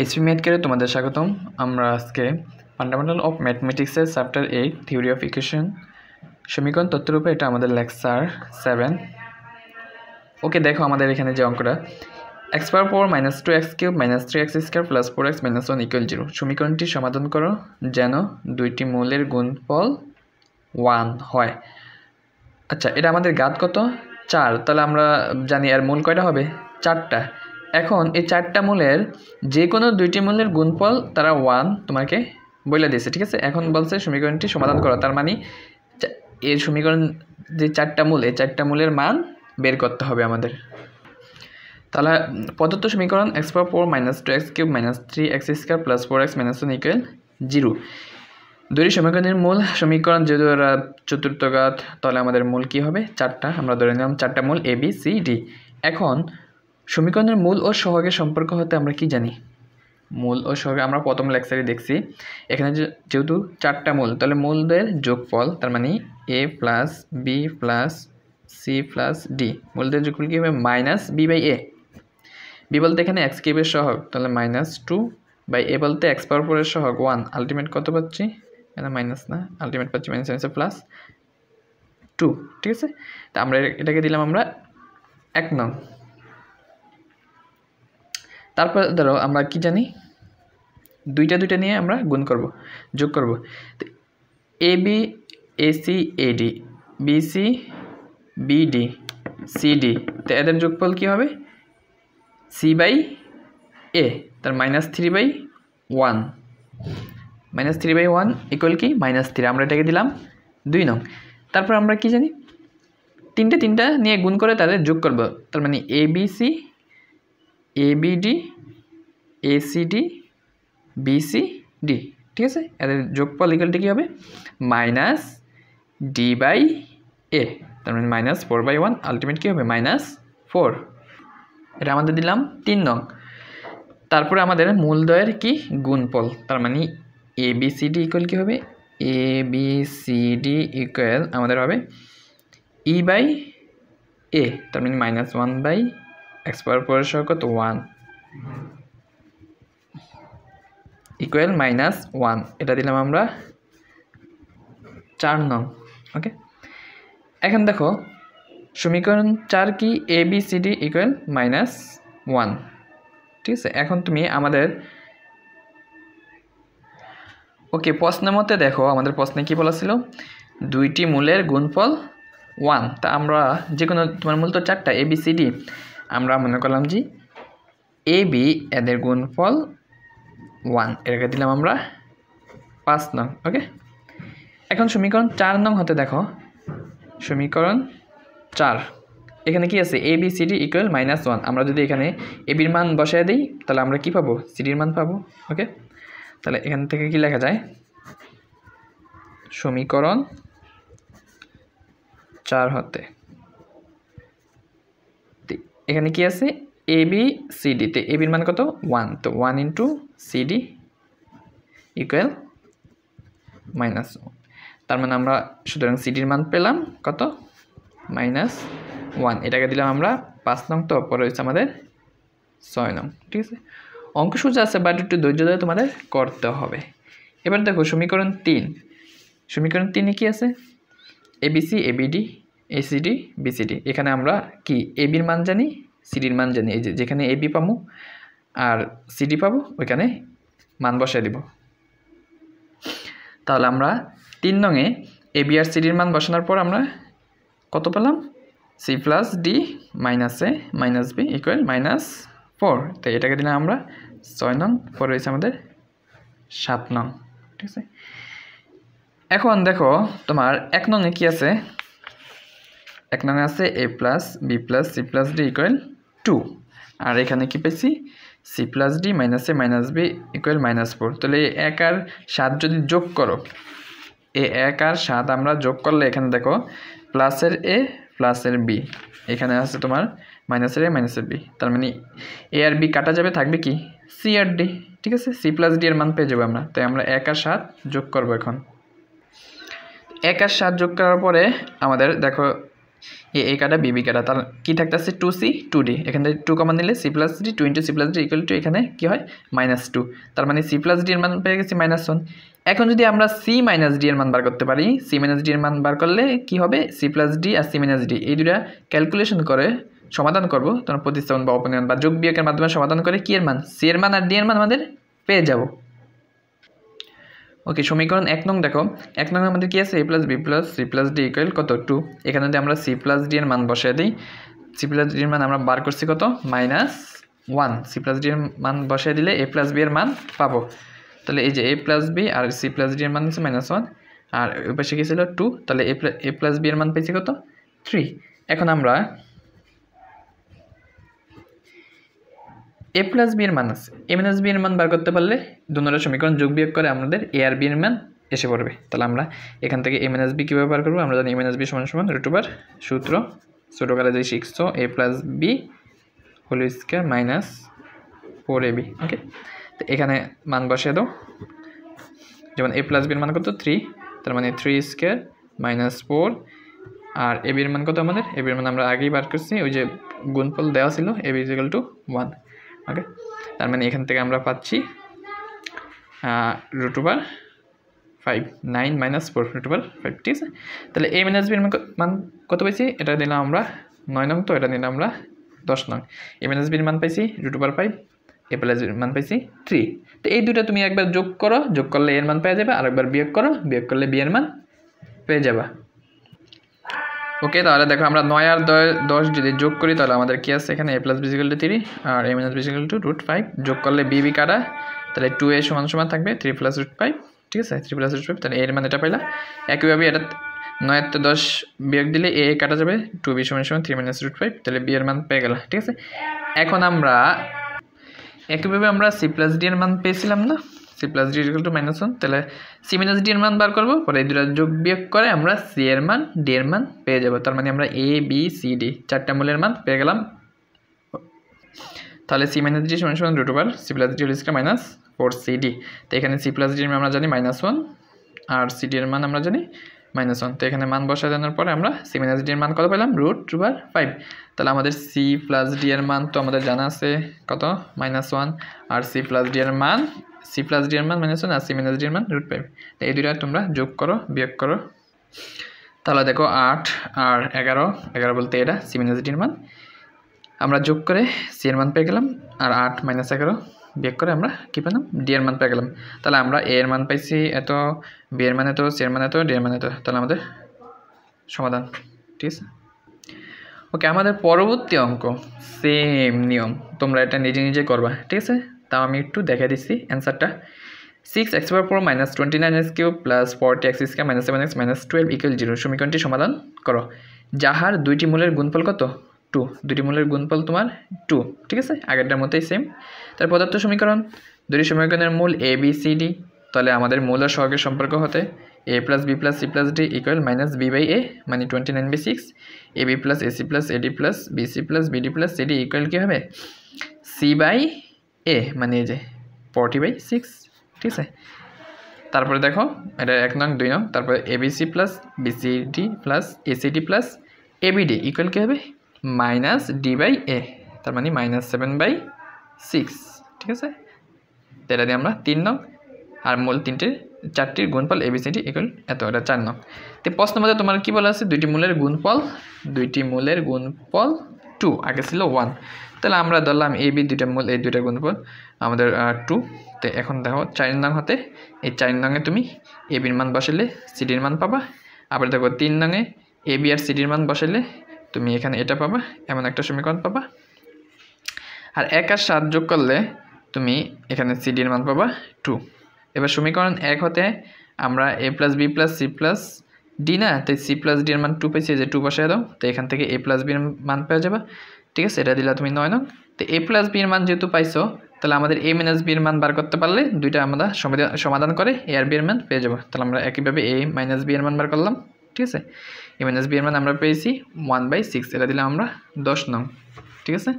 HP math কেয়ারে তোমাদের স্বাগতম আমরা আজকে ফান্ডামেন্টাল অফ ম্যাথমেটিক্সের chapter eight theory of equation সমীকরণ তত্ত্বরূপে এটা আমাদের লেকচার সেভেন ওকে দেখো আমাদের এখানে যে অঙ্কটা X power four minus two X cube minus three X square plus four X minus one equal zero সমীকরণটি সমাধান করো যেন দুইটি মূলের গুণফল ওয়ান হয় আচ্ছা এটা আমাদের গাত কত চার তাহলে আমরা জানি এর মূল কয়টা হবে চারটা এখন এই চারটা মূলের যে কোনো দুইটি মূলের গুণফল তারা ওয়ান তোমাকে বলে দিয়েছে ঠিক আছে এখন বলছে সমীকরণটি সমাধান করো তার মানে এর সমীকরণ যে চারটা মূল এই চারটা মূলের মান বের করতে হবে আমাদের তাহলে প্রদত্ত সমীকরণ X power four minus two X cube minus three X square plus four X minus one equal zero দুটি সমীকরণের মূল সমীকরণ যেহেতু চতুর্থঘাত তাহলে আমাদের মূল কি হবে চারটা আমরা ধরে নিলাম চারটা মূল এ বি সি ডি এখন সমীকরণের মূল ও সহগের সম্পর্ক হতে আমরা কি জানি মূল ও সহগ আমরা প্রথম লেকচারে দেখছি এখানে যেহেতু চারটা মূল তাহলে মূলদের যোগফল তার মানে A plus B plus C plus D মূলদের যোগফল কী হবে minus B by A B বলতে এখানে এক্স কিউবের সহগ তাহলে মাইনাস টু বাই এ বলতে এক্স পাওয়ার ফোরের সহগ ওয়ান আলটিমেট কত পাচ্ছি এখানে মাইনাস না আলটিমেট পাচ্ছি মাইনাস মাইনাসে প্লাস টু ঠিক আছে তা আমরা এটাকে দিলাম আমরা এক নং তারপর ধরো আমরা কি জানি দুইটা দুইটা নিয়ে আমরা গুণ করব যোগ করব B A B C AD BC BD CD তো এদের যোগফল কী হবে সি বাই এ তার minus three by one minus three by one equal কি মাইনাস থ্রি আমরা এটাকে দিলাম দুই নং তারপর আমরা কি জানি তিনটে তিনটা নিয়ে গুণ করে তাদের যোগ করব তার মানে A B C ABD ACD D ঠিক আছে এদের যোগফল ইকালটা কী হবে মাইনাস ডি বাই এ তার মানে minus four by one ultimate কী হবে মাইনাস ফোর এটা আমাদের দিলাম তিন নং তারপরে আমাদের মূলদয়ের কি গুণফল তার মানে A B C D equal কী হবে A B C D equal আমাদের হবে ই বাই এ তার মানে minus one by X power পরের সহ ওয়ান ইকুয়াল মাইনাস ওয়ান এটা দিলাম আমরা চার নং ওকে এখন দেখো সমীকরণ চার কি A B C D equal minus one ঠিক আছে এখন তুমি আমাদের ওকে প্রশ্ন মতে দেখো আমাদের প্রশ্নে কী বলা ছিল দুইটি মূলের গুণফল ওয়ান তা আমরা যে কোনো তোমার মূল তো চারটা এবিসিডি আমরা মনে করলাম যে এ বি এদের গুণফল ওয়ান এটাকে দিলাম আমরা পাঁচ নং ওকে এখন সমীকরণ চার নং হতে দেখো সমীকরণ চার এখানে কি আছে A B CD equal minus one আমরা যদি এখানে এ বির মান বসায় দিই তাহলে আমরা কি পাবো সিডির মান পাবো ওকে তাহলে এখান থেকে কি লেখা যায় সমীকরণ চার হতে এখানে কি আছে এ বি সিডিতে এ বির মান কত ওয়ান তো one into CD equal minus তার মানে আমরা সুতরাং সিডির মান পেলাম কত মাইনাস ওয়ান এটাকে দিলাম আমরা পাঁচ নং তো পরে রয়েছে আমাদের ছয় নং ঠিক আছে অঙ্ক সূর্য আছে বাট একটু ধৈর্য ধরে তোমাদের করতে হবে এবার দেখো সমীকরণ তিন সমীকরণ তিনে কি আছে এবিসি এবিডি এসিডি বিসিডি এখানে আমরা কি এবির মান জানি সিডির মান জানি এই যে যেখানে এবি পাবো আর সিডি পাবো ওইখানে মান বসায় দিব তাহলে আমরা তিন নঙে এবি আর সিডির মান বসানোর পর আমরা কত পেলাম C plus D minus A minus B equal minus four তো এটাকে দিলাম আমরা ছয় নং ফোর রয়েছে আমাদের সাত নং ঠিক আছে এখন দেখো তোমার এক নংয়ে কি আছে এক নামে আছে A plus B plus C plus D equal two আর এখানে কি পেয়েছি C plus D minus A minus B equal minus four তাহলে এক আর সাত যদি যোগ করো এ এক আর সাত আমরা যোগ করলে এখানে দেখো প্লাসের এ প্লাসের বি এখানে আছে তোমার মাইনাসের এ মাইনাসের বি তার মানে এ আর বি কাটা যাবে থাকবে কি সি আর ডি ঠিক আছে সি প্লাস ডি এর মান পেয়ে যাবো আমরা তাই আমরা এক আর সাত যোগ করবো এখন এক আর সাত যোগ করার পরে আমাদের দেখো এ এ কাটা বিবি কাটা তার কী থাকতেছে টু সি টু ডি এখান থেকে টু কমন নিলে C plus D two into C plus D equal two এখানে কী হয় মাইনাস টু তার মানে সি প্লাস ডি এর মান পেয়ে গেছি মাইনাস ওয়ান এখন যদি আমরা সি মাইনাস ডি এর মান বার করতে পারি সি মাইনাস ডি এর মান বার করলে কী হবে সি প্লাস ডি আর সি মাইনাস ডি এই দুটা ক্যালকুলেশন করে সমাধান করবো তখন প্রতিস্থাপন বা অপনীয়ন বা যোগ বিয়োগের মাধ্যমে সমাধান করে কি এর মান সি এর মান আর ডি এর মান আমাদের পেয়ে যাবো ওকে সমীকরণ এক নং দেখো এক নং আমাদের কী আছে A plus B plus C plus D equal কত টু এখানে যদি আমরা সি প্লাস ডি এর মান বসিয়ে দিই সি প্লাস ডি এর মান আমরা বার করছি কত minus one C plus D এর মান বসিয়ে দিলে এ প্লাস বি এর মান পাবো তাহলে এই যে এ প্লাস বি আর সি প্লাস ডি এর মান হচ্ছে মাইনাস ওয়ান আর ওই পাশে কী ছিল টু তাহলে A plus A plus B এর মান পেয়েছি কত থ্রি এখন আমরা এ প্লাস বি এর মান আছে এ মাইনাস বি এর মান বার করতে পারলে দুনোটা সমীকরণ যোগ বিয়োগ করে আমাদের এ আর বি এর মান এসে পড়বে তাহলে আমরা এখান থেকে এম এন বি কীভাবে বার করবো আমরা জানি এম এন বি সমান সমান রুট সূত্র ছোটোকালে যে শিখছো A plus B whole square minus four A B okay তো এখানে মান বসিয়ে দাও যেমন এ প্লাস বি এর মান কত থ্রি তার মানে থ্রি স্কোয়ার মাইনাস ফোর আর এ বির মান কত আমাদের এ বি এর মান আমরা আগেই বার করছি ওই যে গুণফল দেওয়া ছিল A B is equal to one okay তার মানে এখান থেকে আমরা পাচ্ছি root over five nine minus four root over five ঠিক আছে তাহলে এ মাইনাস বির মান কত পেয়েছি এটা দিলাম আমরা নয় নং তো এটা দিলাম আমরা দশ নং এ মাইনাস বির মান পাইছি root over five A plus বির মান পাইছি থ্রি তো এই দুটা তুমি একবার যোগ করো যোগ করলে এর মান পেয়ে যাবে আর একবার বিয়োগ করো বিয়োগ করলে বিয়ের মান পেয়ে যাবা ওকে তাহলে দেখো আমরা নয় আর দশ যদি যোগ করি তাহলে আমাদের কী আছে এখানে A plus is equal to three আর A minus is equal to root five যোগ করলে বি বি কাটা তাহলে টু এ সমান সমান থাকবে থ্রি প্লাস রুট ফাইভ ঠিক আছে থ্রি প্লাস রুট ফাইভ তাহলে এর মানে এটা পাইলা একইভাবে এটা নয়ের তো দশ বিয়োগ দিলে এ কাটা যাবে টু বি সমান সমান থ্রি মাইনাস রুট ফাইভ তাহলে বি এর মান পেয়ে গেল ঠিক আছে এখন আমরা একইভাবে আমরা সি প্লাস ডি এর মান পেয়েছিলাম না C plus D equal to minus one তাহলে সি মাইনাস ডি এর মান বার করবো পরে এই দুটা যোগ বিয়োগ করে আমরা সি এর মান ডি এর মান পেয়ে যাবো তার মানে আমরা এ বি সি ডি চারটা মূলের মান পেয়ে গেলাম তাহলে সি মাইনাস ডি সমান সমান root over C plus D হল মাইনাস ফোর সি ডি তো এখানে সি প্লাস ডির মান আমরা জানি মাইনাস ওয়ান আর সি ডি এর মান আমরা জানি মাইনাস ওয়ান তো এখানে মান বসা জানার পরে আমরা সি মাইনাস ডি এর মান কত পেলাম রুট টু বার ফাইভ তাহলে আমাদের সি প্লাস ডি এর মান তো আমাদের জানা আছে কত মাইনাস ওয়ান আর সি প্লাস ডি এর মান সি প্লাস ডি এর মান মাইনাস ওয়ান আর সি মাইনাস ডি এর মান রুট ফাইভ তো এই দুইটা তোমরা যোগ করো বিয়োগ করো তাহলে দেখো আট আর এগারো এগারো বলতে এটা সি মাইনাস এর মান আমরা যোগ করে সি এর মান পেয়ে গেলাম আর আট মাইনাস এগারো বিয়োগ করে আমরা কী পেলাম ডি এর মান পেয়ে গেলাম তাহলে আমরা এ এর মান পাইছি এত বি এর মান এত সি এর মান এত ডি এর মান এত তাহলে আমাদের সমাধান ঠিক আছে ওকে আমাদের পরবর্তী অঙ্ক সেম নিয়ম তোমরা এটা নিজে নিজে করবা ঠিক আছে তাও আমি একটু দেখে দিচ্ছি অ্যান্সারটা six X power four minus twenty nine X cube plus forty X square minus seven X minus twelve equal zero সমীকরণটি সমাধান করো যাহার দুইটি মূলের গুণফল কত টু দুটি মূলের গুণফল তোমার টু ঠিক আছে আগেরটার মতোই সেম তার পদার্থ সমীকরণ দুটি সমীকরণের মূল এ বি সি ডি তাহলে আমাদের মূল আর সহগের সম্পর্ক হতে A plus B plus C plus D equal minus B by A মানে twenty nine B six A B plus A C plus AD plus B C plus BD plus CD equal কী হবে C by A মানে এই যে forty by six ঠিক আছে তারপরে দেখো এটা এক নং দুই নং তারপরে ABC plus BCD plus ACD plus ABD equal কী হবে মাইনাস ডি বাই এ তার মানে মাইনাস সেভেন বাই সিক্স ঠিক আছে এটা দিয়ে আমরা তিন নং আর মূল তিনটির চারটির গুণফল এবিসিডি ইকুয়াল এত এটা চার নং তো প্রশ্ন মধ্যে তোমার কী বলা আছে দুইটি মূলের গুণফল দুইটি মূলের গুণফল টু আগে ছিল ওয়ান তাহলে আমরা ধরলাম এ বি দুইটা মূল এই দুইটা গুণফল আমাদের টু তো এখন দেখো চার নং হতে এই চার নঙে তুমি এ বির মান বসালে সিডির মান পাবা আবার দেখো তিন নঙে এ বি আর সিডির মান বসালে তুমি এখানে এটা পাবা এমন একটা সমীকরণ পাবা আর এক আর সাত যোগ করলে তুমি এখানে সিডির মান পাবা টু এবার সমীকরণ এক হতে আমরা A plus B plus C plus D না তাই সি প্লাস ডি এর মান টু পেয়েছি যে টু বসায় দাও তো এখান থেকে এ প্লাস বির মান পেয়ে যাবে ঠিক আছে এটা দিলা তুমি নয় নং তো এ প্লাস বির মান যেহেতু পাইছো তাহলে আমাদের এ মাইনাস বির মান বার করতে পারলে দুইটা আমরা সমাধান করে এ আর বি এর মান পেয়ে যাবো তাহলে আমরা একইভাবে এ মাইনাস বি এর মান বার করলাম ঠিক আছে এ মাইনাস বি এর মান আমরা পেয়েছি ওয়ান বাই সিক্স এটা দিলাম আমরা দশ নং ঠিক আছে